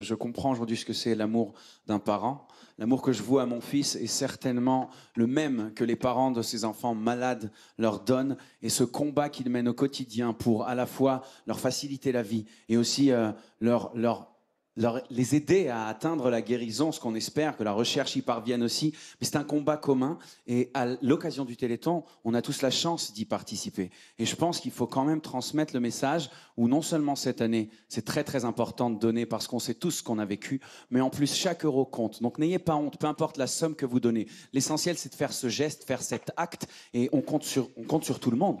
Je comprends aujourd'hui ce que c'est l'amour d'un parent. L'amour que je vois à mon fils est certainement le même que les parents de ces enfants malades leur donnent et ce combat qu'ils mènent au quotidien pour à la fois leur faciliter la vie et aussi euh, leur, leur leur, les aider à atteindre la guérison, ce qu'on espère, que la recherche y parvienne aussi. Mais c'est un combat commun et à l'occasion du Téléthon, on a tous la chance d'y participer. Et je pense qu'il faut quand même transmettre le message où non seulement cette année, c'est très très important de donner parce qu'on sait tous ce qu'on a vécu, mais en plus chaque euro compte. Donc n'ayez pas honte, peu importe la somme que vous donnez. L'essentiel c'est de faire ce geste, faire cet acte et on compte sur, on compte sur tout le monde.